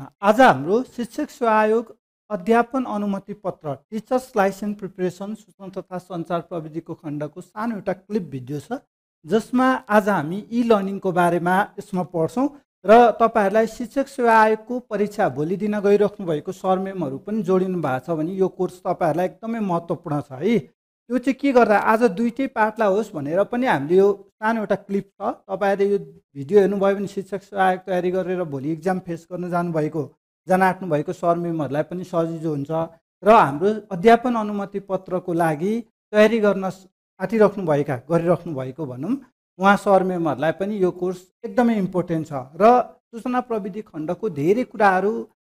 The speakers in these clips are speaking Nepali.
आज हाम्रो शिक्षक सेवा आयोग अध्यापन अनुमति पत्र टिचर्स लाइसेन्स प्रिपरेसन सूचना तथा सञ्चार प्रविधिको खण्डको सानो एउटा क्लिप भिडियो छ जसमा आज हामी इ लर्निङको बारेमा यसमा पढ्छौँ र तपाईँहरूलाई शिक्षक सेवा आयोगको परीक्षा भोलि दिन गइराख्नु भएको सरमेमहरू पनि जोडिनु भएको छ भने यो कोर्स तपाईँहरूलाई एकदमै महत्त्वपूर्ण छ है त्यो चाहिँ के गर्दा आज दुइटै पार्टलाई होस् भनेर पनि हामीले यो सानो एउटा क्लिप छ तपाईँहरूले यो भिडियो हेर्नुभयो भने शिक्षक सहायक तयारी गरेर भोलि इक्जाम फेस गर्न जानुभएको जान आँट्नुभएको सरमेमहरूलाई पनि सजिलो हुन्छ र हाम्रो अध्यापन अनुमति पत्रको लागि तयारी गर्न आँटिराख्नुभएका भएको भनौँ उहाँ सरमेमहरूलाई पनि यो कोर्स एकदमै इम्पोर्टेन्ट छ र सूचना प्रविधि खण्डको धेरै कुराहरू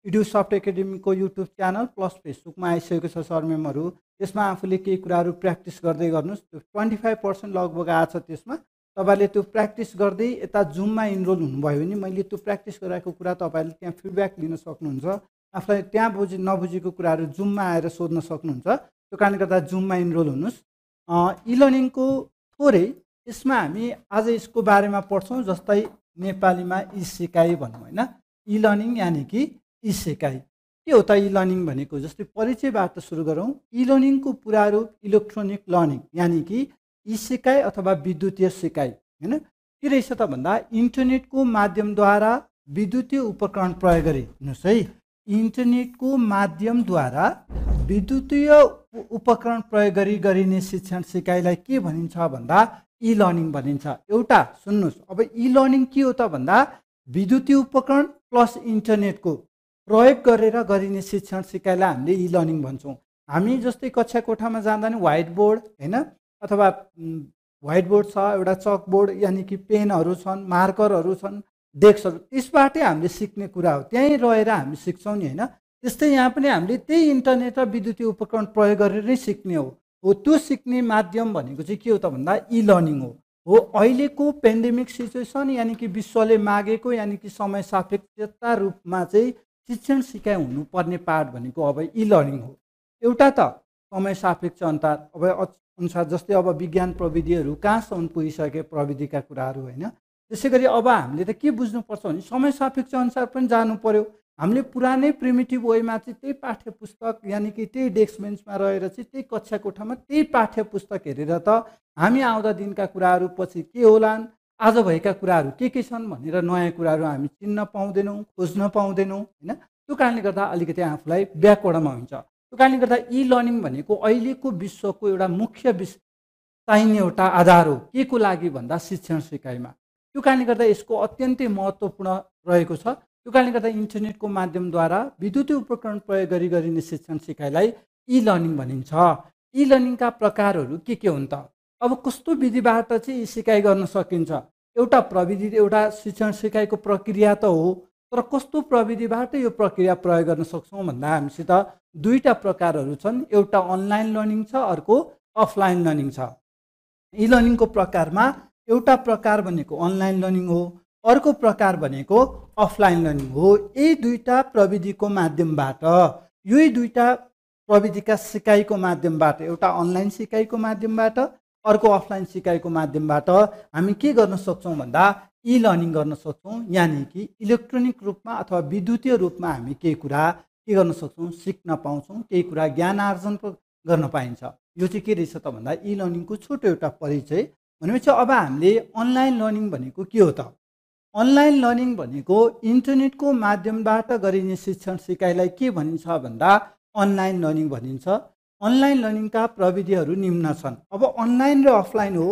इडु सफ्ट एकाडेमीको युट्युब च्यानल प्लस फेसबुकमा आइसकेको छ सर मेमहरू त्यसमा आफूले केही कुराहरू प्र्याक्टिस गर्दै गर्नुहोस् त्यो ट्वेन्टी फाइभ पर्सेन्ट लगभग आएको छ त्यसमा तपाईँले त्यो प्र्याक्टिस गर्दै यता जुममा इनरोल हुनुभयो भने मैले त्यो प्र्याक्टिस गराएको कुरा तपाईँले त्यहाँ फिडब्याक लिन सक्नुहुन्छ आफूलाई त्यहाँ बुझे नबुझेको कुराहरू जुममा आएर सोध्न सक्नुहुन्छ त्यो कारणले गर्दा जुममा इनरोल हुनुहोस् इलर्निङको थोरै यसमा हामी आज यसको बारेमा पढ्छौँ जस्तै नेपालीमा इ सिकाइ भनौँ होइन इलर्निङ यानि कि यी सेकाई के हो त ई लर्निङ भनेको जस्तै परिचयबाट सुरु गरौँ ई लर्निङको पुरा रूप इलेक्ट्रोनिक लर्निङ यानि कि इ सिकाइ अथवा विद्युतीय सिकाइ होइन के रहेछ त भन्दा इन्टरनेटको माध्यमद्वारा विद्युतीय उपकरण प्रयोग गरे हेर्नुहोस् है इन्टरनेटको माध्यमद्वारा विद्युतीय उपकरण प्रयोग गरी गरिने शिक्षण सिकाइलाई के भनिन्छ भन्दा ई लर्निङ भनिन्छ एउटा सुन्नुहोस् अब इ लर्निङ के हो त भन्दा विद्युतीय उपकरण प्लस इन्टरनेटको प्रयोग गरेर गरिने शिक्षण सिकाइलाई हामीले इ लर्निङ भन्छौँ हामी जस्तै कक्षा कोठामा जाँदा नि व्हाइट बोर्ड होइन अथवा व्हाइट बोर्ड छ एउटा चक बोर्ड यानि कि पेनहरू छन् मार्करहरू छन् डेस्कहरू त्यसबाटै हामीले सिक्ने कुरा हो त्यहीँ रहेर हामी सिक्छौँ नि होइन त्यस्तै यहाँ पनि हामीले त्यही इन्टरनेट र विद्युतीय उपकरण प्रयोग गरेरै सिक्ने हो हो त्यो सिक्ने माध्यम भनेको चाहिँ के हो त भन्दा इ लर्निङ हो हो अहिलेको पेन्डेमिक सिचुएसन यानि कि विश्वले मागेको यानि कि समय सापेक्षता रूपमा चाहिँ शिक्षण सिकाइ हुनुपर्ने पाठ भनेको अब इ लर्निङ हो एउटा त समय सापेक्ष अन्तर अब अनुसार जस्तै अब विज्ञान प्रविधिहरू कहाँसम्म पुगिसके प्रविधिका कुराहरू होइन त्यसै गरी अब हामीले त के बुझ्नुपर्छ भने समय सापेक्ष अनुसार पनि जानु पर्यो हामीले पुरानै प्रिमेटिभ वेमा चाहिँ त्यही पाठ्य पुस्तक यानि कि त्यही डेस्क बेन्चमा रहेर चाहिँ त्यही कक्षा कोठामा त्यही पाठ्य पुस्तक हेरेर त हामी आउँदा दिनका कुराहरू पछि के होलान् आज भएका कुराहरू के के छन् भनेर नयाँ कुराहरू हामी चिन्न पाउँदैनौँ खोज्न पाउँदैनौँ होइन त्यो कारणले गर्दा अलिकति आफूलाई ब्याकवर्डमा हुन्छ त्यो कारणले गर्दा इ लर्निङ भनेको अहिलेको विश्वको एउटा मुख्य विश चाहिने एउटा आधार हो के को लागि भन्दा शिक्षण सिकाइमा त्यो कारणले गर्दा यसको अत्यन्तै महत्त्वपूर्ण रहेको छ त्यो कारणले गर्दा इन्टरनेटको माध्यमद्वारा विद्युतीय उपकरण प्रयोग गरी गरिने शिक्षण सिकाइलाई इ लर्निङ भनिन्छ इ लर्निङका प्रकारहरू के के हुन् त अब कस्तो विधिबाट चाहिँ सिकाइ गर्न सकिन्छ एउटा प्रविधि एउटा शिक्षण सिकाइको प्रक्रिया त हो तर कस्तो प्रविधिबाट यो प्रक्रिया प्रयोग गर्न सक्छौँ भन्दा हामीसित दुईवटा प्रकारहरू छन् एउटा अनलाइन लर्निङ छ अर्को अफलाइन लर्निङ छ इ लर्निङको प्रकारमा एउटा प्रकार भनेको अनलाइन लर्निङ हो अर्को प्रकार भनेको अफलाइन लर्निङ हो यही दुईवटा प्रविधिको माध्यमबाट यही दुईवटा प्रविधिका सिकाइको माध्यमबाट एउटा अनलाइन सिकाइको माध्यमबाट अर्को अफलाइन सिकाइको माध्यमबाट हामी के गर्न सक्छौँ भन्दा इ लर्निङ गर्न सक्छौँ यानि कि इलेक्ट्रोनिक रूपमा अथवा विद्युतीय रूपमा हामी केही कुरा के गर्न सक्छौँ सिक्न पाउँछौँ केही कुरा ज्ञान आर्जन गर्न पाइन्छ यो चाहिँ के रहेछ त भन्दा इ लर्निङको छोटो एउटा परिचय भनेपछि अब हामीले अनलाइन लर्निङ भनेको के हो त अनलाइन लर्निङ भनेको इन्टरनेटको माध्यमबाट गरिने शिक्षण सिकाइलाई के भनिन्छ भन्दा अनलाइन लर्निङ भनिन्छ अनलाइन लर्निङका प्रविधिहरू निम्न छन् अब अनलाइन र अफलाइन हो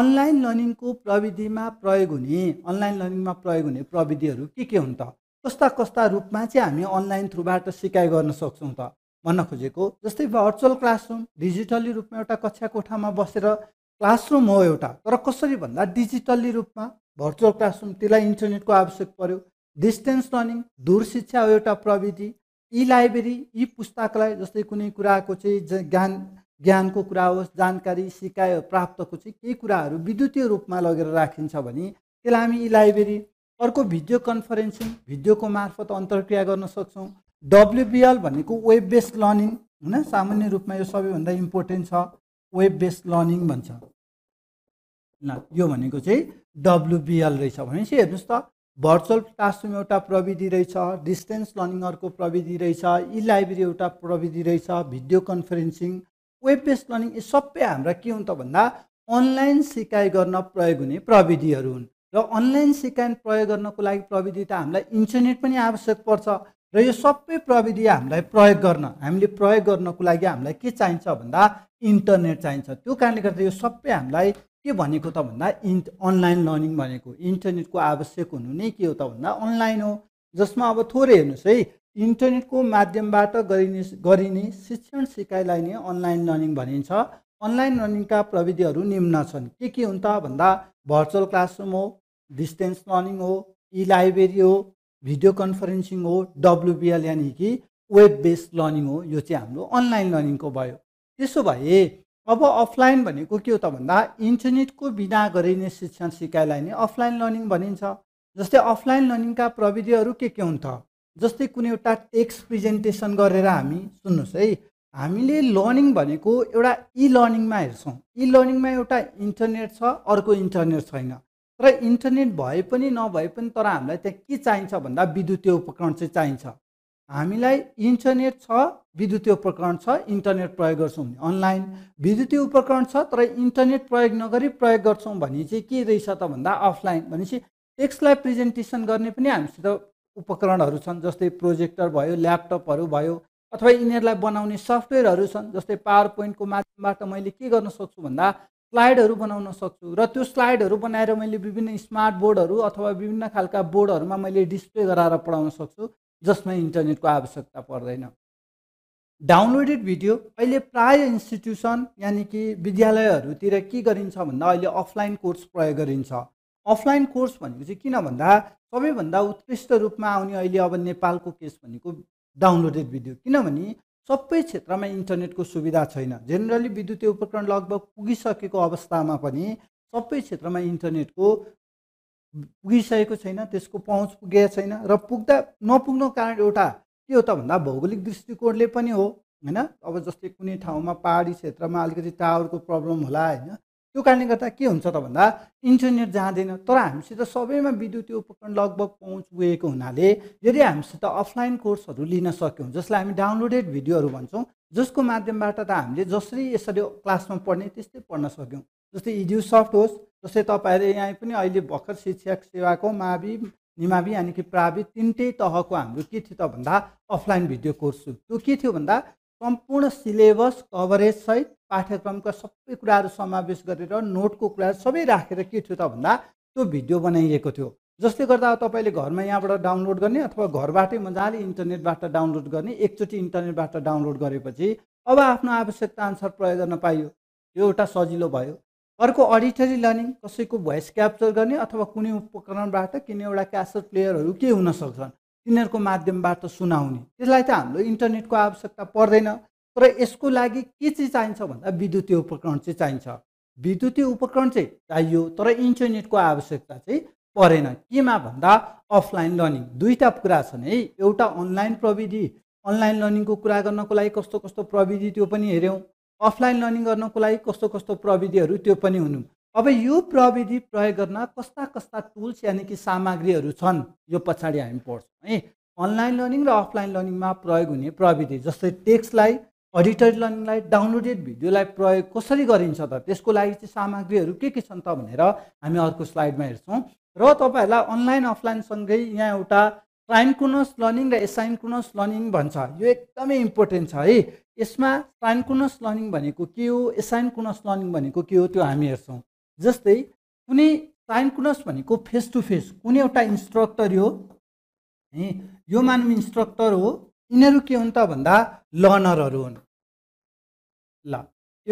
अनलाइन लर्निङको प्रविधिमा प्रयोग हुने अनलाइन लर्निङमा प्रयोग हुने प्रविधिहरू के के हुन् त कस्ता कस्ता रूपमा चाहिँ हामी अनलाइन थ्रुबाट सिकाइ गर्न सक्छौँ त भन्न खोजेको जस्तै भर्चुअल क्लासरुम डिजिटल्ली रूपमा एउटा कक्षा कोठामा बसेर क्लासरुम हो एउटा तर कसरी भन्दा डिजिटल्ली रूपमा भर्चुअल क्लासरुम त्यसलाई इन्टरनेटको आवश्यक पर्यो डिस्टेन्स लर्निङ दूर शिक्षा हो एउटा प्रविधि यी लाइब्रेरी यी पुस्तकालय जस्तै कुनै कुराको चाहिँ ज्ञान ज्ञानको कुरा होस् जानकारी सिकायो प्राप्तको चाहिँ केही कुराहरू विद्युतीय रूपमा लगेर राखिन्छ भने त्यसलाई हामी यी लाइब्रेरी अर्को भिडियो कन्फरेन्सिङ भिडियोको मार्फत अन्तर्क्रिया गर्न सक्छौँ डब्लुबिएल भनेको वेब बेस्ड लर्निङ होइन सामान्य रूपमा यो सबैभन्दा इम्पोर्टेन्ट छ वेब बेस्ड लर्निङ भन्छ ल यो भनेको चाहिँ डब्लुबिएल रहेछ भनेपछि हेर्नुहोस् त भर्चुअल क्लासरुम एउटा प्रविधि रहेछ डिस्टेन्स लर्निङ प्रविधि रहेछ इ लाइब्रेरी एउटा प्रविधि रहेछ video conferencing web based learning यी सबै हाम्रा के हुन् त भन्दा अनलाइन सिकाइ गर्न प्रयोग हुने प्रविधिहरू हुन् र अनलाइन सिकाइ प्रयोग गर्नको लागि प्रविधि त हामीलाई इन्टरनेट पनि आवश्यक पर्छ र यो सबै प्रविधि हामीलाई प्रयोग गर्न हामीले प्रयोग गर्नको लागि हामीलाई के चाहिन्छ भन्दा इन्टरनेट चाहिन्छ त्यो कारणले गर्दा यो सबै हामीलाई के भनेको त भन्दा इन्ट अनलाइन लर्निङ भनेको इन्टरनेटको आवश्यक हुनु नै के हो त भन्दा अनलाइन हो जसमा अब थोरै हेर्नुहोस् है इन्टरनेटको माध्यमबाट गरिने गरिने शिक्षण सिकाइलाई नै अनलाइन लर्निङ भनिन्छ अनलाइन लर्निङका प्रविधिहरू निम्न छन् के के हुन् त भन्दा भर्चुअल क्लासरुम हो डिस्टेन्स लर्निङ हो इ लाइब्रेरी हो भिडियो कन्फरेन्सिङ हो डब्लुबिएल यानि कि वेब बेस्ड लर्निङ हो यो चाहिँ हाम्रो अनलाइन लर्निङको भयो त्यसो भए अब अफलाइन भनेको के हो त भन्दा इन्टरनेटको बिना गरिने शिक्षण सिकाइलाई नै अफलाइन लर्निङ भनिन्छ जस्तै अफलाइन लर्निङका प्रविधिहरू के के हुन् त जस्तै कुनै एउटा टेक्स्ट प्रेजेन्टेसन गरेर हामी सुन्नुहोस् है हामीले लर्निङ भनेको एउटा इ लर्निङमा हेर्छौँ इ लर्निङमा एउटा इन्टरनेट छ अर्को इन्टरनेट छैन तर इन्टरनेट भए पनि नभए पनि तर हामीलाई त्यहाँ के चाहिन्छ भन्दा विद्युतीय उपकरण चाहिँ चाहिन्छ हामीलाई इन्टरनेट छ विद्युतीय उपकरण छ इन्टरनेट प्रयोग गर्छौँ भने अनलाइन विद्युतीय उपकरण छ तर इन्टरनेट प्रयोग नगरी प्रयोग गर्छौँ भने चाहिँ के रहेछ त भन्दा अफलाइन भनेपछि टेक्स्टलाई प्रेजेन्टेसन गर्ने पनि हामीसित उपकरणहरू छन् जस्तै प्रोजेक्टर भयो ल्यापटपहरू भयो अथवा यिनीहरूलाई बनाउने सफ्टवेयरहरू छन् जस्तै पावर पोइन्टको माध्यमबाट मैले के गर्न सक्छु भन्दा स्लाइडहरू बनाउन सक्छु र त्यो स्लाइडहरू बनाएर मैले विभिन्न स्मार्ट बोर्डहरू अथवा विभिन्न खालका बोर्डहरूमा मैले डिस्प्ले गराएर पढाउन सक्छु जसमा इन्टरनेटको आवश्यकता पर्दैन डाउनलोडेड भिडियो अहिले प्राय इन्स्टिट्युसन यानि कि विद्यालयहरूतिर के गरिन्छ भन्दा अहिले अफलाइन कोर्स प्रयोग गरिन्छ अफलाइन कोर्स भनेको चाहिँ किन भन्दा सबैभन्दा उत्कृष्ट रूपमा आउने अहिले अब नेपालको केस भनेको डाउनलोडेड भिडियो किनभने सबै क्षेत्रमा इन्टरनेटको सुविधा छैन जेनरली विद्युतीय उपकरण लगभग पुगिसकेको अवस्थामा पनि सबै क्षेत्रमा इन्टरनेटको पुगिसकेको छैन त्यसको पहुँच पुगेको छैन र पुग्दा नपुग्नु कारण एउटा के हो त भन्दा भौगोलिक दृष्टिकोणले पनि हो होइन अब जस्तै कुनै ठाउँमा पाहाडी क्षेत्रमा अलिकति टावरको प्रब्लम होला होइन त्यो कारणले गर्दा के हुन्छ त भन्दा इन्टरनेट जाँदैन तर हामीसित सबैमा विद्युतीय उपकरण लगभग पहुँच पुगेको हुनाले यदि हामीसित अफलाइन कोर्सहरू लिन सक्यौँ जसलाई हामी डाउनलोडेड भिडियोहरू भन्छौँ जसको माध्यमबाट त हामीले जसरी यसरी क्लासमा पढ्ने त्यस्तै पढ्न सक्यौँ जस्तै सफ्ट होस् जस्तै तपाईँहरू यहाँ पनि अहिले भर्खर शिक्षक सेवाको मावि निमावि यानि कि प्रावि तिनटै तहको हाम्रो के थियो त भन्दा अफलाइन भिडियो कोर्स त्यो के थियो भन्दा सम्पूर्ण सिलेबस कभरेजसहित पाठ्यक्रमका सबै कुराहरू समावेश गरेर नोटको कुराहरू सबै राखेर के थियो त भन्दा त्यो भिडियो बनाइएको थियो जसले गर्दा तपाईँले घरमा यहाँबाट डाउनलोड गर्ने अथवा घरबाटै मजाले इन्टरनेटबाट डाउनलोड गर्ने एकचोटि इन्टरनेटबाट डाउनलोड गरेपछि अब आफ्नो आवश्यकता अनुसार प्रयोग गर्न पाइयो यो एउटा सजिलो भयो अर्को अडिटरी लर्निङ कसैको भोइस क्याप्चर गर्ने अथवा कुनै उपकरणबाट किन एउटा क्यासेट प्लेयरहरू के हुन सक्छन् तिनीहरूको माध्यमबाट सुनाउने त्यसलाई त हाम्रो इन्टरनेटको आवश्यकता पर्दैन तर यसको लागि के चाहिँ चाहिन्छ भन्दा विद्युतीय उपकरण चाहिँ चाहिन्छ विद्युतीय उपकरण चाहिँ चाहियो तर इन्टरनेटको आवश्यकता चाहिँ परेन केमा भन्दा अफलाइन लर्निङ दुईवटा कुरा छन् है एउटा अनलाइन प्रविधि अनलाइन लर्निङको कुरा गर्नको लागि कस्तो कस्तो प्रविधि त्यो पनि हेऱ्यौँ अफलाइन लर्निङ गर्नको लागि कस्तो कस्तो प्रविधिहरू त्यो पनि हुनु अब यो प्रविधि प्रयोग गर्न कस्ता कस्ता टुल्स यानि कि सामग्रीहरू छन् यो पछाडि हामी पढ्छौँ है अनलाइन लर्निङ र अफलाइन लर्निङमा प्रयोग हुने प्रविधि जस्तै टेक्स्टलाई अडिटरी लर्निङलाई डाउनलोडेड भिडियोलाई प्रयोग कसरी गरिन्छ त त्यसको लागि चाहिँ सामग्रीहरू के के छन् त भनेर हामी अर्को स्लाइडमा हेर्छौँ र तपाईँहरूलाई अनलाइन अफलाइनसँगै यहाँ एउटा ट्राइमकुनस लर्निङ र एसाइनकुनस लर्निङ भन्छ यो एकदमै इम्पोर्टेन्ट छ है यसमा ट्राइमकुनस लर्निङ भनेको के हो एसाइनकुनस लर्निङ भनेको के हो त्यो हामी हेर्छौँ जस्तै कुनै ट्राइमकुनस भनेको फेस टु फेस कुनै एउटा इन्स्ट्रक्टर यो है यो मानव इन्स्ट्रक्टर हो यिनीहरू के हुन् त भन्दा लर्नरहरू हुन् ल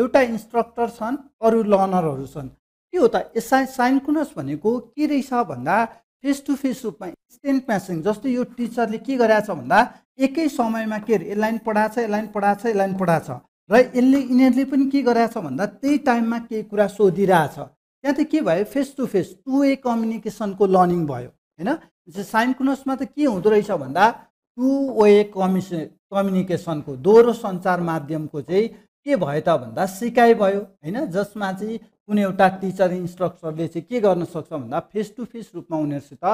एउटा इन्स्ट्रक्टर छन् अरू लर्नरहरू छन् के हो त एसाइ साइनकुनस भनेको के रहेछ भन्दा फेस टु फेस रूपमा इन्स्टेन्ट म्यासिङ जस्तो यो टिचरले के गराएछ भन्दा एकै समयमा के अरे यसलाई पढाएछ यसलाई पढाएछ यसलाई पढाएछ र यसले यिनीहरूले पनि के गराएछ भन्दा त्यही टाइममा केही कुरा सोधिरहेछ त्यहाँ त के भयो face to face two way कम्युनिकेसनको लर्निङ भयो होइन साइनकुनसमा त के हुँदो रहेछ भन्दा टु वे कम्युनिस कम्युनिकेसनको दोहोरो सञ्चार माध्यमको चाहिँ के भयो त भन्दा सिकाइ भयो होइन जसमा चाहिँ कुनै एउटा टिचर इन्स्ट्रक्टरले चाहिँ के गर्न सक्छ भन्दा फेस टु फेस रूपमा उनीहरूसित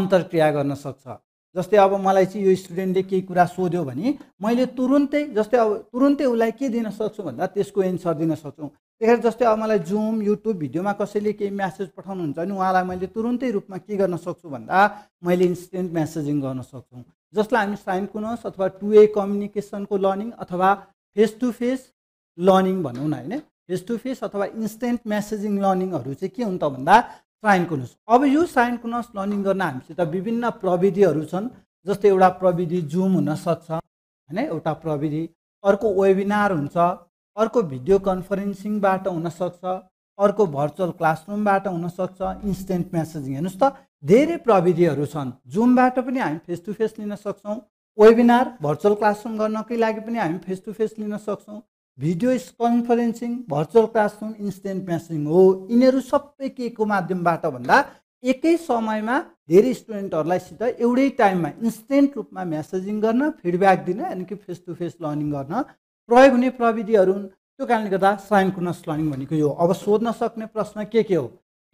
अन्तर्क्रिया गर्न सक्छ जस्तै अब मलाई चाहिँ यो स्टुडेन्टले केही कुरा सोध्यो भने मैले तुरुन्तै जस्तै अब तुरुन्तै उसलाई के दिन सक्छु भन्दा त्यसको एन्सर दिन सक्छौँ त्यहाँखेर जस्तै अब मलाई जुम युट्युब भिडियोमा कसैले केही म्यासेज पठाउनुहुन्छ भने उहाँलाई मैले तुरुन्तै रूपमा के गर्न सक्छु भन्दा मैले इन्स्टेन्ट म्यासेजिङ गर्न सक्छौँ जसलाई हामी साइन कुनस अथवा टु वे कम्युनिकेसनको लर्निङ अथवा फेस टु फेस लर्निङ भनौँ न होइन फेस टु फेस अथवा इन्स्टेन्ट म्यासेजिङ लर्निङहरू चाहिँ के हुन् त भन्दा कुनस अब यो कुनस लर्निङ गर्न हामीसित विभिन्न प्रविधिहरू छन् जस्तै एउटा प्रविधि जुम हुनसक्छ होइन एउटा प्रविधि अर्को वेबिनार हुन्छ अर्को भिडियो कन्फरेन्सिङबाट हुनसक्छ अर्को भर्चुअल क्लासरुमबाट हुनसक्छ इन्स्टेन्ट म्यासेजिङ हेर्नुहोस् त धेरै प्रविधिहरू छन् जुमबाट पनि हामी फेस टु फेस लिन सक्छौँ वेबिनार भर्चुअल क्लासरुम गर्नकै लागि पनि हामी फेस टु फेस लिन सक्छौँ video conferencing virtual classroom instant messaging हो यिनीहरू सबै के को माध्यमबाट भन्दा एकै समयमा धेरै स्टुडेन्टहरूलाईसित एउटै टाइममा इन्स्टेन्ट रूपमा म्यासेजिङ गर्न फिडब्याक दिन यानि कि फेस टु फेस लर्निङ गर्न प्रयोग हुने प्रविधिहरू हुन् त्यो कारणले गर्दा साइनकुनस लर्निङ भनेको यो अब सोध्न सक्ने प्रश्न के के हो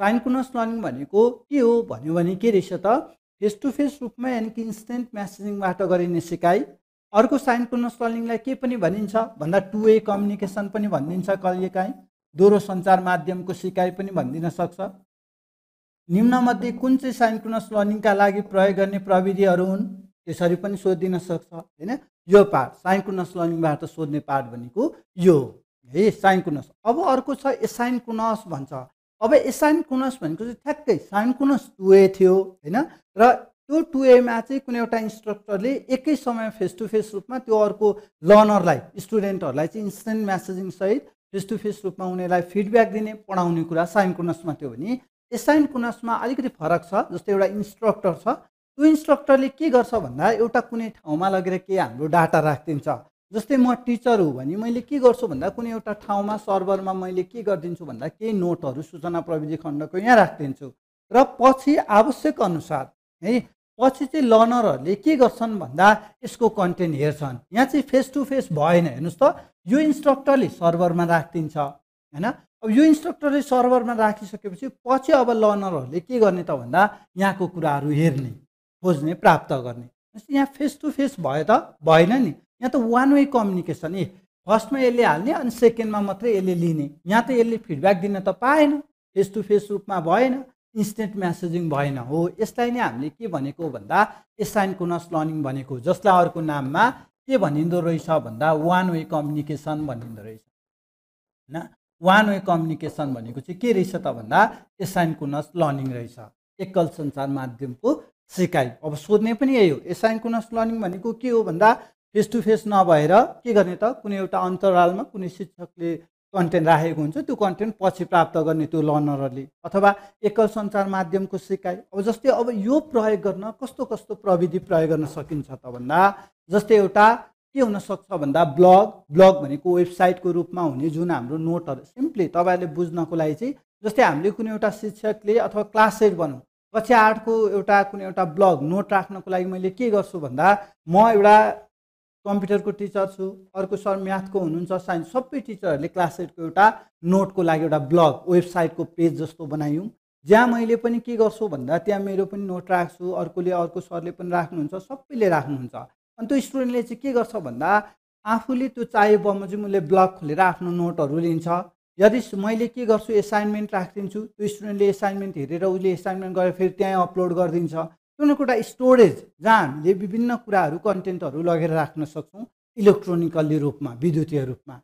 साइनकुनस लर्निङ भनेको के हो भन्यो भने के रहेछ त फेस टु फेस रूपमा यानि कि इन्स्टेन्ट म्यासेजिङबाट गरिने सिकाइ अर्को साइनको लर्निङलाई के पनि भनिन्छ भन्दा टु वे कम्युनिकेसन पनि भनिदिन्छ कहिलेकाहीँ दोहोरो सञ्चार माध्यमको सिकाइ पनि भनिदिन सक्छ निम्नमध्ये कुन चाहिँ साइन्क्रोनस लर्निङका लागि प्रयोग गर्ने प्रविधिहरू हुन् त्यसरी पनि सोधिदिन सक्छ होइन यो पार्ट साइन्क्रोनस लर्निङबाट सोध्ने पार्ट भनेको यो है साइन्क्रोनस अब अर्को छ कुनस भन्छ अब कुनस भनेको चाहिँ ठ्याक्कै साइन टु वे थियो होइन र त्यो टुएमा चाहिँ कुनै एउटा इन्स्ट्रक्टरले एकै समय फेस टु फेस रूपमा त्यो अर्को लर्नरलाई स्टुडेन्टहरूलाई चाहिँ इन्स्टेन्ट म्यासेजिङ सहित फेस टु फेस रूपमा उनीहरूलाई फिडब्याक दिने पढाउने कुरा साइन कुनसमा थियो भने एसाइन कुनसमा अलिकति फरक छ जस्तै एउटा इन्स्ट्रक्टर छ त्यो इन्स्ट्रक्टरले के गर्छ भन्दा एउटा कुनै ठाउँमा लगेर के हाम्रो डाटा राखिदिन्छ जस्तै म टिचर हो भने मैले के गर्छु भन्दा कुनै एउटा ठाउँमा सर्भरमा मैले के गरिदिन्छु भन्दा केही नोटहरू सूचना प्रविधि खण्डको यहाँ राखिदिन्छु र पछि आवश्यक अनुसार है पछि चाहिँ लर्नरहरूले के गर्छन् भन्दा यसको कन्टेन्ट हेर्छन् यहाँ चाहिँ फेस टु फेस भएन हेर्नुहोस् त यो इन्स्ट्रक्टरले सर्भरमा राखिदिन्छ होइन अब यो इन्स्ट्रक्टरले सर्भरमा राखिसकेपछि पछि अब लर्नरहरूले के गर्ने त भन्दा यहाँको कुराहरू हेर्ने खोज्ने प्राप्त गर्ने यहाँ फेस टु फेस भयो त भएन नि यहाँ त वान वे कम्युनिकेसन ए फर्स्टमा यसले हाल्ने अनि सेकेन्डमा मात्रै यसले लिने यहाँ त यसले फिडब्याक दिन त पाएन फेस टु फेस रूपमा भएन इन्स्टेन्ट म्यासेजिङ भएन हो यसलाई नै हामीले के भनेको भन्दा एसाइनकोनस लर्निङ भनेको जसलाई अर्को नाममा के भनिँदो रहेछ भन्दा वान वे कम्युनिकेसन भनिँदो रहेछ होइन वान वे कम्युनिकेसन भनेको चाहिँ के रहेछ त भन्दा एसाइनकोनस लर्निङ रहेछ एकल सञ्चार माध्यमको सिकाइ अब सोध्ने पनि यही हो एसाइनकोनस लर्निङ भनेको के हो भन्दा फेस टु फेस नभएर के गर्ने त कुनै एउटा अन्तरालमा कुनै शिक्षकले कन्टेन्ट राखेको हुन्छ त्यो कन्टेन्ट पछि प्राप्त गर्ने त्यो लर्नरहरूले अथवा एकल सञ्चार माध्यमको सिकाइ अब जस्तै अब यो प्रयोग गर्न कस्तो कस्तो प्रविधि प्रयोग गर्न सकिन्छ त भन्दा जस्तै एउटा के हुनसक्छ भन्दा ब्लग ब्लग भनेको वेबसाइटको रूपमा हुने जुन हाम्रो नोटहरू सिम्पली तपाईँहरूले बुझ्नको लागि चाहिँ जस्तै हामीले कुनै एउटा शिक्षकले अथवा क्लास सेट भनौँ कक्षा आठको एउटा कुनै एउटा ब्लग नोट राख्नको लागि मैले के गर्छु भन्दा म एउटा कम्प्युटरको टिचर छु अर्को सर म्याथको हुनुहुन्छ साइन्स सबै टिचरहरूले क्लास एटको एउटा नोटको लागि एउटा ब्लग वेबसाइटको पेज जस्तो बनायौँ जहाँ मैले पनि के गर्छु भन्दा त्यहाँ मेरो पनि नोट राख्छु अर्कोले अर्को सरले पनि राख्नुहुन्छ सबैले राख्नुहुन्छ अनि त्यो स्टुडेन्टले चाहिँ के गर्छ भन्दा आफूले त्यो चाहे बमोजिम चाहिँ उसले ब्लग खोलेर आफ्नो नोटहरू लिन्छ यदि मैले के गर्छु एसाइनमेन्ट राखिदिन्छु त्यो स्टुडेन्टले एसाइनमेन्ट हेरेर उसले एसाइनमेन्ट गरेर फेरि त्यहीँ अपलोड गरिदिन्छ कुनै कुरा स्टोरेज जहाँ हामीले विभिन्न कुराहरू कन्टेन्टहरू लगेर राख्न सक्छौँ इलेक्ट्रोनिकल्ली रूपमा विद्युतीय रूपमा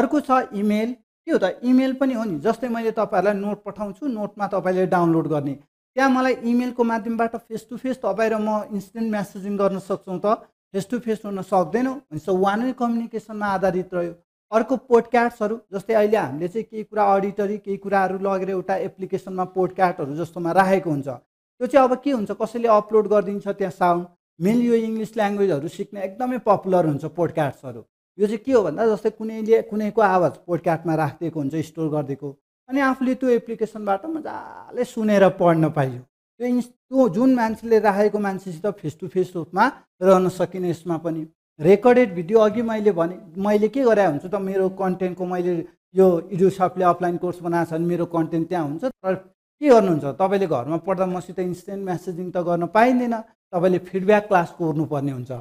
अर्को छ इमेल के हो त इमेल पनि हो नि जस्तै मैले तपाईँहरूलाई नोट पठाउँछु नोटमा तपाईँले डाउनलोड गर्ने त्यहाँ मलाई इमेलको माध्यमबाट फेस टु फेस तपाईँ र म इन्स्टेन्ट म्यासेजिङ गर्न सक्छौँ त फेस टु फेस हुन सक्दैनौँ सो वान वे कम्युनिकेसनमा आधारित रह्यो अर्को पोडकास्टहरू जस्तै अहिले हामीले चाहिँ केही कुरा अडिटरी केही कुराहरू लगेर एउटा एप्लिकेसनमा पोडकास्टहरू जस्तोमा राखेको हुन्छ त्यो चाहिँ अब के हुन्छ कसैले अपलोड गरिदिन्छ त्यहाँ साउन्ड मेनली यो इङ्ग्लिस ल्याङ्ग्वेजहरू सिक्न एकदमै पपुलर हुन्छ पोडकास्टहरू यो चाहिँ के हो भन्दा जस्तै कुनैले कुनैको आवाज पोडकास्टमा राखिदिएको हुन्छ स्टोर गरिदिएको अनि आफूले त्यो एप्लिकेसनबाट मजाले सुनेर पढ्न पाइयो त्यो इन्स त्यो जुन मान्छेले राखेको मान्छेसित फेस टु फेस रूपमा रहन सकिने यसमा पनि रेकर्डेड भिडियो अघि मैले भने मैले के गरे हुन्छु त मेरो कन्टेन्टको मैले यो सपले अफलाइन कोर्स बनाएको छ भने मेरो कन्टेन्ट त्यहाँ हुन्छ तर के गर्नुहुन्छ तपाईँले घरमा पढ्दा मसित इन्स्टेन्ट म्यासेजिङ त गर्न पाइँदैन तपाईँले फिडब्याक क्लास कोर्नुपर्ने हुन्छ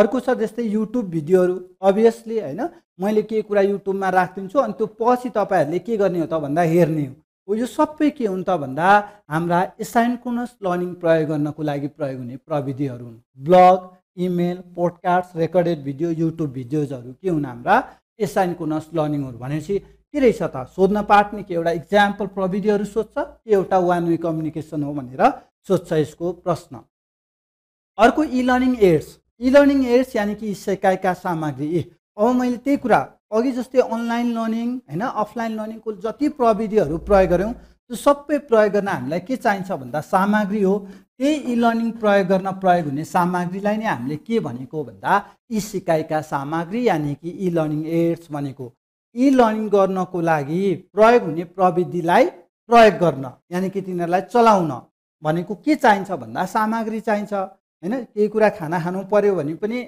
अर्को छ जस्तै युट्युब भिडियोहरू अभियसली होइन मैले के कुरा युट्युबमा राखिदिन्छु अनि त्यो पछि तपाईँहरूले के गर्ने हो त भन्दा हेर्ने हो यो सबै के हुन् त भन्दा हाम्रा एसाइनकोनस लर्निङ प्रयोग गर्नको लागि प्रयोग हुने प्रविधिहरू हुन् blog email podcast recorded video YouTube भिडियोजहरू के हुन् हाम्रा एसाइनकोनस लर्निङहरू भनेपछि के रहेछ त सोध्न पाट्ने कि एउटा इक्जाम्पल प्रविधिहरू सोध्छ कि एउटा वान वे कम्युनिकेसन हो भनेर सोध्छ यसको प्रश्न अर्को E learning aids E learning aids यानि कि सिकाइका सामग्री ए अब मैले त्यही कुरा अघि जस्तै अनलाइन लर्निङ होइन अफलाइन लर्निङको जति प्रविधिहरू प्रयोग गऱ्यौँ त्यो सबै प्रयोग गर्न हामीलाई के चाहिन्छ भन्दा सामग्री हो त्यही इ लर्निङ प्रयोग गर्न प्रयोग हुने सामग्रीलाई नै हामीले के भनेको भन्दा इ सिकाइका सामग्री यानि कि इ लर्निङ एड्स भनेको इ लर्निङ गर्नको लागि प्रयोग हुने प्रविधिलाई प्रयोग गर्न यानि कि तिनीहरूलाई चलाउन भनेको के चाहिन्छ भन्दा सामग्री चाहिन्छ होइन केही कुरा खाना खानु पर्यो भने पनि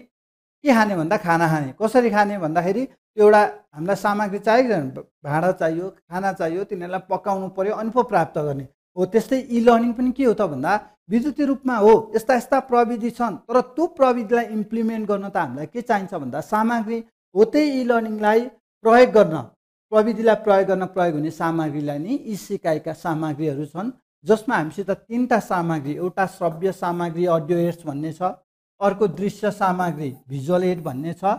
के खाने भन्दा खाना खाने कसरी खाने भन्दाखेरि एउटा हामीलाई सामग्री चाहियो भाँडा चाहियो खाना चाहियो तिनीहरूलाई पकाउनु पऱ्यो अनुभव प्राप्त गर्ने हो त्यस्तै इ लर्निङ पनि के हो त भन्दा विद्युतीय रूपमा हो यस्ता यस्ता प्रविधि छन् तर त्यो प्रविधिलाई इम्प्लिमेन्ट गर्न त हामीलाई के चाहिन्छ भन्दा सामग्री हो त्यही इ लर्निङलाई प्रयोग गर्न प्रविधिलाई प्रयोग गर्न प्रयोग हुने सामग्रीलाई नै यी सिकाइका सामग्रीहरू छन् जसमा हामीसित तिनवटा सामग्री एउटा श्रव्य सामग्री अडियो एड्स भन्ने छ अर्को दृश्य सामग्री भिजुअल एड भन्ने छ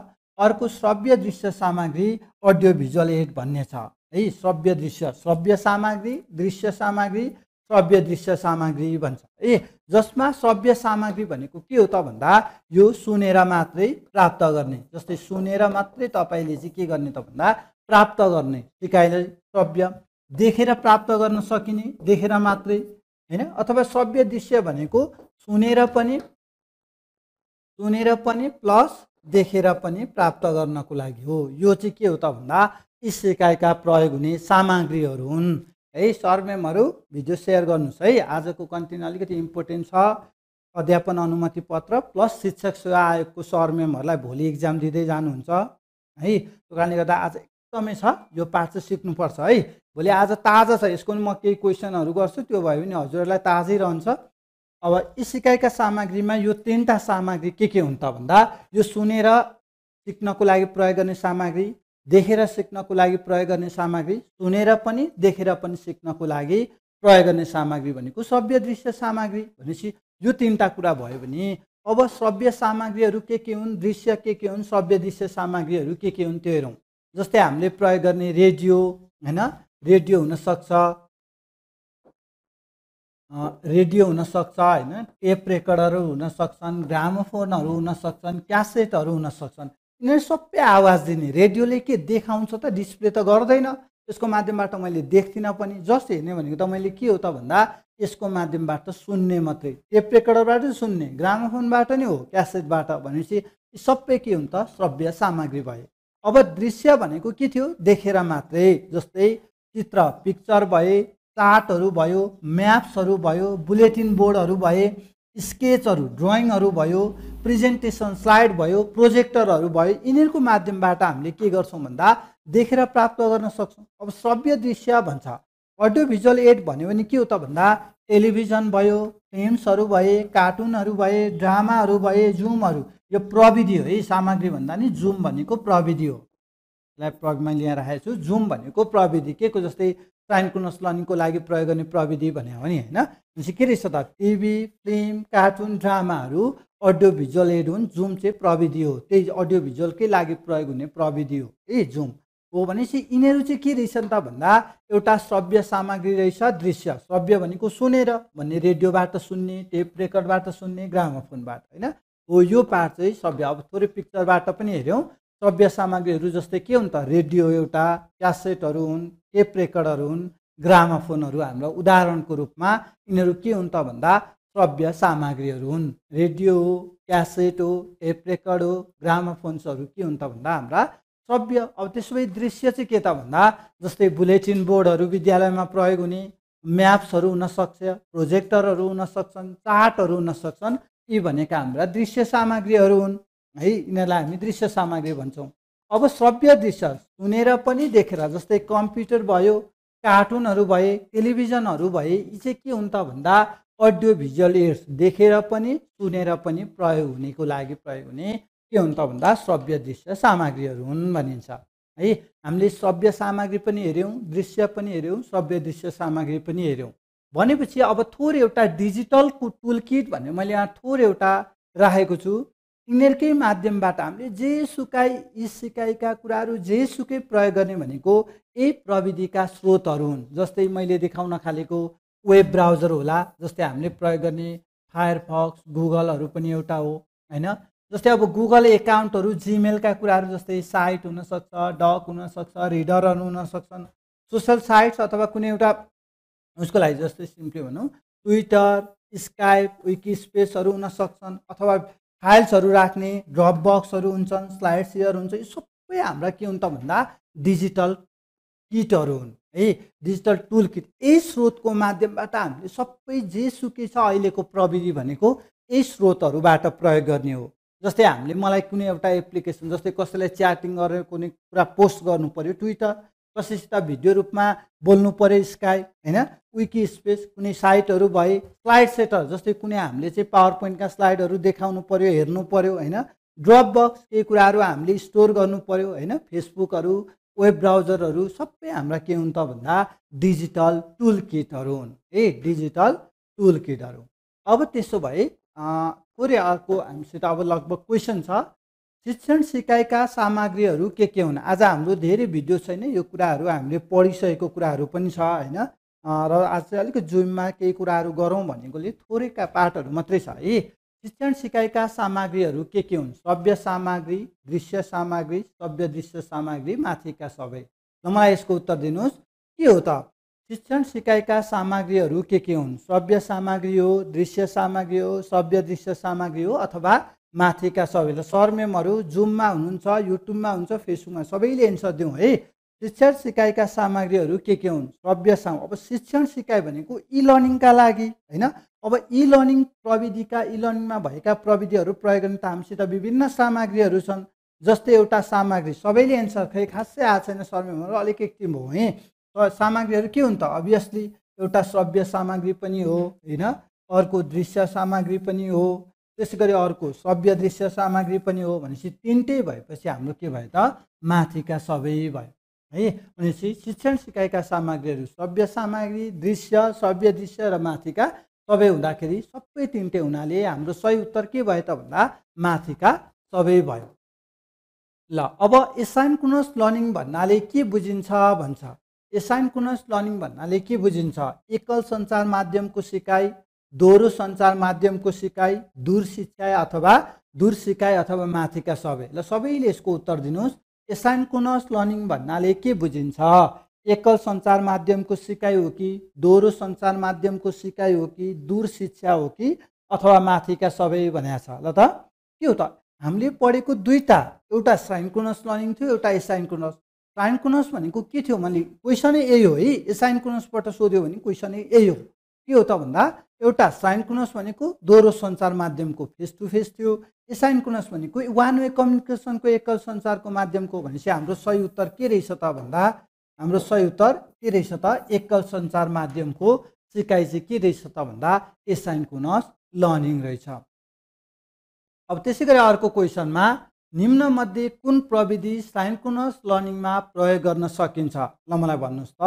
अर्को श्रव्य दृश्य सामग्री अडियो भिजुअल एड भन्ने छ है श्रव्य दृश्य श्रव्य सामग्री दृश्य सामग्री सभ्य दृश्य सामग्री भन्छ ए जसमा सभ्य सामग्री भनेको के हो त भन्दा यो सुनेर मात्रै प्राप्त गर्ने जस्तै सुनेर मात्रै तपाईँले चाहिँ के गर्ने त भन्दा प्राप्त गर्ने सिकाइले सभ्य देखेर प्राप्त गर्न सकिने देखेर मात्रै होइन अथवा सभ्य दृश्य भनेको सुनेर पनि सुनेर पनि प्लस देखेर पनि प्राप्त गर्नको लागि हो यो चाहिँ के हो त भन्दा यी सिकाइका प्रयोग हुने सामग्रीहरू हुन् है सर म्यामहरू भिडियो सेयर गर्नुहोस् है आजको कन्टेन्ट अलिकति इम्पोर्टेन्ट छ अध्यापन अनुमति पत्र प्लस शिक्षक सेवा आयोगको सर सरमेमहरूलाई भोलि इक्जाम दिँदै जानुहुन्छ है त्यो कारणले गर्दा आज एकदमै छ यो पाठ चाहिँ सिक्नुपर्छ है भोलि आज ताजा छ यसको पनि म केही क्वेसनहरू गर्छु त्यो भयो भने हजुरहरूलाई ताजै रहन्छ अब यी सिकाइका सामग्रीमा यो तिनवटा सामग्री के के हुन् त भन्दा यो सुनेर सिक्नको लागि प्रयोग गर्ने सामग्री देखेर सिक्नको लागि प्रयोग गर्ने सामग्री सुनेर पनि देखेर पनि सिक्नको लागि प्रयोग गर्ने सामग्री भनेको सभ्य दृश्य सामग्री भनेपछि यो तिनवटा कुरा भयो भने अब सभ्य सामग्रीहरू के के हुन् दृश्य के के हुन् सभ्य दृश्य सामग्रीहरू के के हुन् त्यो हेरौँ जस्तै हामीले प्रयोग गर्ने रेडियो होइन रेडियो हुनसक्छ रेडियो हुनसक्छ होइन टेप रेकर्डहरू हुनसक्छन् ग्रामोफोनहरू हुन क्यासेटहरू हुनसक्छन् यिनीहरू सबै आवाज दिने रेडियोले के देखाउँछ त डिस्प्ले त गर्दैन यसको माध्यमबाट मैले देख्दिनँ पनि जस्ट हेर्ने भनेको त मैले के हो त भन्दा यसको माध्यमबाट सुन्ने मात्रै टेप रेकर्डरबाट सुन्ने ग्रामोफोनबाट नै हो क्यासेटबाट भनेपछि यी सबै के हुन्छ श्रव्य सामग्री भयो अब दृश्य भनेको के थियो देखेर मात्रै जस्तै चित्र पिक्चर भए चार्टहरू भयो म्याप्सहरू भयो बुलेटिन बोर्डहरू भए स्केचहरू ड्रइङहरू भयो प्रेजेन्टेसन स्लाइड भयो प्रोजेक्टरहरू भयो यिनीहरूको माध्यमबाट हामीले के गर्छौँ भन्दा देखेर प्राप्त गर्न सक्छौँ अब सभ्य दृश्य भन्छ अडियो भिजुअल एड भन्यो भने के हो त भन्दा टेलिभिजन भयो फिल्म्सहरू भए कार्टुनहरू भए ड्रामाहरू भए जुमहरू यो प्रविधि हो है सामग्री भन्दा नि जुम भनेको प्रविधि हो यसलाई मैले यहाँ राखेको छु जुम भनेको प्रविधि के को जस्तै कुनस लर्निङको लागि प्रयोग गर्ने प्रविधि भने हो नि होइन भनेपछि के रहेछ त टिभी फिल्म कार्टुन ड्रामाहरू अडियो भिजुअल एड हुन् जुम चाहिँ प्रविधि हो त्यही अडियो भिजुअलकै लागि प्रयोग हुने प्रविधि हो ए जुम हो भनेपछि यिनीहरू चाहिँ के रहेछन् त भन्दा एउटा सभ्य सामग्री रहेछ दृश्य सभ्य भनेको सुनेर भन्ने रेडियोबाट सुन्ने टेप रेकर्डबाट सुन्ने ग्रामोफोनबाट होइन हो यो पार्ट चाहिँ सभ्य अब थोरै पिक्चरबाट पनि हेऱ्यौँ सभ्य सामग्रीहरू जस्तै के हुन् त रेडियो एउटा क्यासेटहरू हुन् एप रेकर्डहरू हुन् ग्रामाफोनहरू हाम्रो उदाहरणको रूपमा यिनीहरू के हुन् त भन्दा सभ्य सामग्रीहरू हुन् रेडियो हो क्यासेट हो टेप रेकर्ड हो ग्रामाफोन्सहरू के हुन् त भन्दा हाम्रा सभ्य अब त्यसो भए दृश्य चाहिँ के त भन्दा जस्तै बुलेटिन बोर्डहरू विद्यालयमा प्रयोग हुने म्याप्सहरू हुनसक्छ प्रोजेक्टरहरू हुन सक्छन् चार्टहरू हुन यी भनेका हाम्रा दृश्य सामग्रीहरू हुन् है यिनीहरूलाई हामी दृश्य सामग्री भन्छौँ अब श्रव्य दृश्य सुनेर पनि देखेर जस्तै कम्प्युटर भयो कार्टुनहरू भए टेलिभिजनहरू भए यी चाहिँ के हुन् त भन्दा अडियो भिजुअल एड्स देखेर पनि सुनेर पनि प्रयोग हुनेको लागि प्रयोग हुने के हुन् त भन्दा श्रव्य दृश्य सामग्रीहरू हुन् भनिन्छ है हामीले श्रव्य सामग्री पनि हेऱ्यौँ दृश्य पनि हेऱ्यौँ श्रव्य दृश्य सामग्री पनि हेऱ्यौँ भनेपछि अब थोरै एउटा डिजिटल टुल किट भनेर मैले यहाँ थोरै एउटा राखेको छु यिनीहरूकै माध्यमबाट हामीले जे सुकाइ यी सिकाइका कुराहरू जे सुकै प्रयोग गर्ने भनेको यही प्रविधिका स्रोतहरू हुन् जस्तै मैले देखाउन खालेको वेब ब्राउजर होला जस्तै हामीले प्रयोग गर्ने फायरफक्स गुगलहरू पनि एउटा हो होइन जस्तै अब गुगल एकाउन्टहरू जिमेलका कुराहरू जस्तै साइट हुनसक्छ डक हुनसक्छ रिडरहरू हुनसक्छन् सोसल साइट्स अथवा कुनै एउटा उसको लागि जस्तै सिम्पली भनौँ ट्विटर स्काइप विकिस्पेसहरू हुनसक्छन् अथवा फाइल्सहरू राख्ने ड्रप बक्सहरू हुन्छन् स्लाइड सेयर हुन्छ यो सबै हाम्रा के हुन् त भन्दा डिजिटल किटहरू हुन् है डिजिटल टुल किट यही स्रोतको माध्यमबाट हामीले सबै जे सुकै छ अहिलेको प्रविधि भनेको यही स्रोतहरूबाट प्रयोग गर्ने हो जस्तै हामीले मलाई कुनै एउटा एप्लिकेसन जस्तै कसैलाई च्याटिङ गरेर कुनै कुरा पोस्ट गर्नु पऱ्यो ट्विटर कसैसित भिडियो रूपमा बोल्नु पऱ्यो स्काई होइन विकी स्पेस कुनै साइटहरू भए स्लाइड सेटर जस्तै कुनै हामीले चाहिँ पावर पोइन्टका स्लाइडहरू देखाउनु पऱ्यो हेर्नु पऱ्यो होइन ड्रप बक्स केही कुराहरू हामीले स्टोर गर्नु पऱ्यो होइन फेसबुकहरू वेब ब्राउजरहरू सबै हाम्रा के हुन् त भन्दा डिजिटल टुल किटहरू हुन् है डिजिटल टुल किटहरू अब त्यसो भए थोरै अर्को हामीसित अब लगभग क्वेसन छ शिक्षण सिकाइका सामग्रीहरू के के हुन् आज हाम्रो धेरै भिडियो छैन यो कुराहरू हामीले पढिसकेको कुराहरू पनि छ होइन र आज चाहिँ अलिकति जुममा केही कुराहरू गरौँ भनेकोले थोरैका पाठहरू मात्रै छ है शिक्षण सिकाइका सामग्रीहरू के के हुन् सभ्य सामग्री दृश्य सामग्री सभ्य दृश्य सामग्री माथिका सबै र मलाई यसको उत्तर दिनुहोस् के हो त शिक्षण सिकाइका सामग्रीहरू के के हुन् सभ्य सामग्री हो दृश्य सामग्री हो सभ्य दृश्य सामग्री हो अथवा माथिका सबैले सरमेमहरू जुममा हुनुहुन्छ युट्युबमा हुन्छ फेसबुकमा सबैले एन्सर दिउँ है शिक्षण सिकाइका सामग्रीहरू के के हुन् श्रव्य साम अब शिक्षण सिकाइ भनेको इलर्निङका लागि होइन अब इलर्निङ प्रविधिका इ लर्निङमा भएका प्रविधिहरू प्रयोग गर्ने त हामीसित विभिन्न सामग्रीहरू छन् जस्तै एउटा सामग्री सबैले एन्सर खै खासै आएको छैन सरमेमहरू अलिक एक्टिभ हो है सामग्रीहरू के हुन् त अभियसली एउटा सभ्य सामग्री पनि हो होइन अर्को दृश्य सामग्री पनि हो त्यसै गरी अर्को सभ्य दृश्य सामग्री पनि हो भनेपछि तिनटै भएपछि हाम्रो के भयो त माथिका सबै भयो है भनेपछि शिक्षण सिकाइका सामग्रीहरू सभ्य सामग्री दृश्य सभ्य दृश्य र माथिका सबै हुँदाखेरि सबै तिनटै हुनाले हाम्रो सही उत्तर के भयो त भन्दा माथिका सबै भयो ल अब कुनस लर्निङ भन्नाले के बुझिन्छ भन्छ एसाइन कुनस लर्निङ भन्नाले के बुझिन्छ एकल सञ्चार माध्यमको सिकाइ दोहोरो सञ्चार माध्यमको सिकाइ दूर शिक्षा अथवा दूर सिकाइ अथवा माथिका सबै ल सबैले यसको उत्तर दिनुहोस् एसाइनकोनस लर्निङ भन्नाले के बुझिन्छ एकल सञ्चार माध्यमको सिकाइ हो कि दोहोरो सञ्चार माध्यमको सिकाइ हो कि दूर शिक्षा हो कि अथवा माथिका सबै भनेको छ ल त के हो त हामीले पढेको दुईवटा एउटा साइनकोनस लर्निङ थियो एउटा एसाइनकोनस साइनकोनस भनेको के थियो मैले क्वेसनै यही हो है एसाइनकोनसबाट सोध्यो भने क्वेसनै यही हो के हो त भन्दा एउटा साइनकुनस भनेको दोहोरो सञ्चार माध्यमको फेस टु फेस थियो एसाइनकुनस भनेको वान वे कम्युनिकेसनको एकल सञ्चारको माध्यमको भनेपछि हाम्रो सही उत्तर के रहेछ त भन्दा हाम्रो सही उत्तर के रहेछ त एकल सञ्चार माध्यमको सिकाइ चाहिँ के रहेछ त भन्दा एसाइनकुनस लर्निङ रहेछ अब त्यसै गरी अर्को क्वेसनमा निम्नमध्ये कुन प्रविधि साइनकुनस लर्निङमा प्रयोग गर्न सकिन्छ ल मलाई भन्नुहोस् त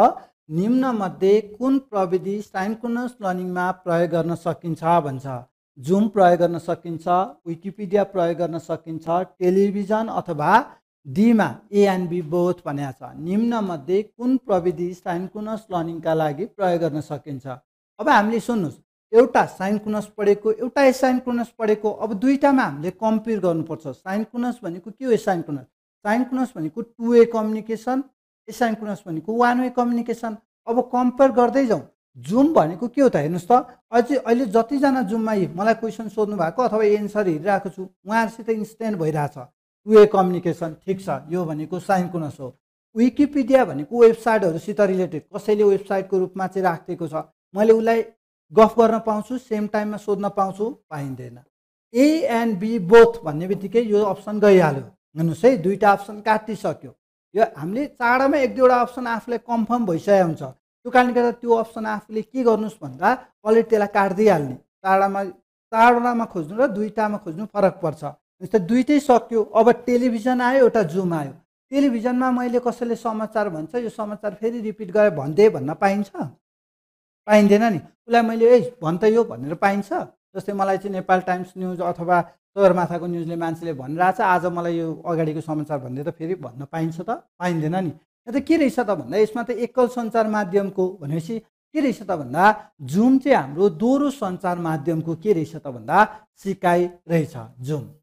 निम्नमध्ये कुन प्रविधि साइन्कुनस लर्निङमा प्रयोग गर्न सकिन्छ भन्छ जुम प्रयोग गर्न सकिन्छ विकिपिडिया प्रयोग गर्न सकिन्छ टेलिभिजन अथवा डीमा एएनबी बोथ भनेको छ निम्नमध्ये कुन प्रविधि साइन्कुनस लर्निङका लागि प्रयोग गर्न सकिन्छ अब हामीले सुन्नुहोस् एउटा साइन्कुनस पढेको एउटा साइन्कुनस पढेको अब दुईवटामा हामीले कम्पेयर गर्नुपर्छ साइन्कुनस भनेको के हो साइन्कुनस साइन्कुनस भनेको टु वे कम्युनिकेसन एसाइन्क्रोनस भनेको वान वे कम्युनिकेसन अब कम्पेयर गर्दै जाउँ जुम भनेको के हो त हेर्नुहोस् त अझै अहिले जतिजना जुममा मलाई क्वेसन सोध्नु भएको अथवा एन्सर हेरिरहेको छु उहाँहरूसित इन्स्टेन्ट भइरहेछ वे कम्युनिकेसन ठिक छ यो भनेको कुनस हो विकिपिडिया भनेको वेबसाइटहरूसित रिलेटेड कसैले वेबसाइटको रूपमा चाहिँ राखिदिएको छ मैले उसलाई गफ गर्न पाउँछु सेम टाइममा सोध्न पाउँछु पाइँदैन ए एन्ड बी बोथ भन्ने बित्तिकै यो अप्सन गइहाल्यो हेर्नुहोस् है दुईवटा अप्सन काटिसक्यो यो हामीले चाँडोमा एक दुईवटा अप्सन आफूलाई कन्फर्म भइसकेको हुन्छ त्यो कारणले गर्दा त्यो अप्सन आफूले के गर्नुहोस् भन्दा अलरेडी त्यसलाई काटिदिइहाल्ने चाँडामा चाँडोमा खोज्नु र दुईवटामा खोज्नु फरक पर्छ जस्तै दुइटै सक्यो अब टेलिभिजन आयो एउटा जुम आयो टेलिभिजनमा मैले कसैले समाचार भन्छ यो समाचार फेरि रिपिट गरेर भन्दै भन्न पाइन्छ पाइँदैन नि उसलाई मैले ए भन् त यो भनेर पाइन्छ जस्तै मलाई चाहिँ नेपाल टाइम्स न्युज अथवा चौरमाथाको न्युजले मान्छेले भनिरहेछ आज मलाई यो अगाडिको समाचार भन्दै त फेरि भन्न पाइन्छ त पाइँदैन नि यो त के रहेछ त भन्दा यसमा त एकल सञ्चार माध्यमको भनेपछि के रहेछ त भन्दा जुम चाहिँ हाम्रो दोहोरो सञ्चार माध्यमको के रहेछ त भन्दा सिकाइ रहेछ जुम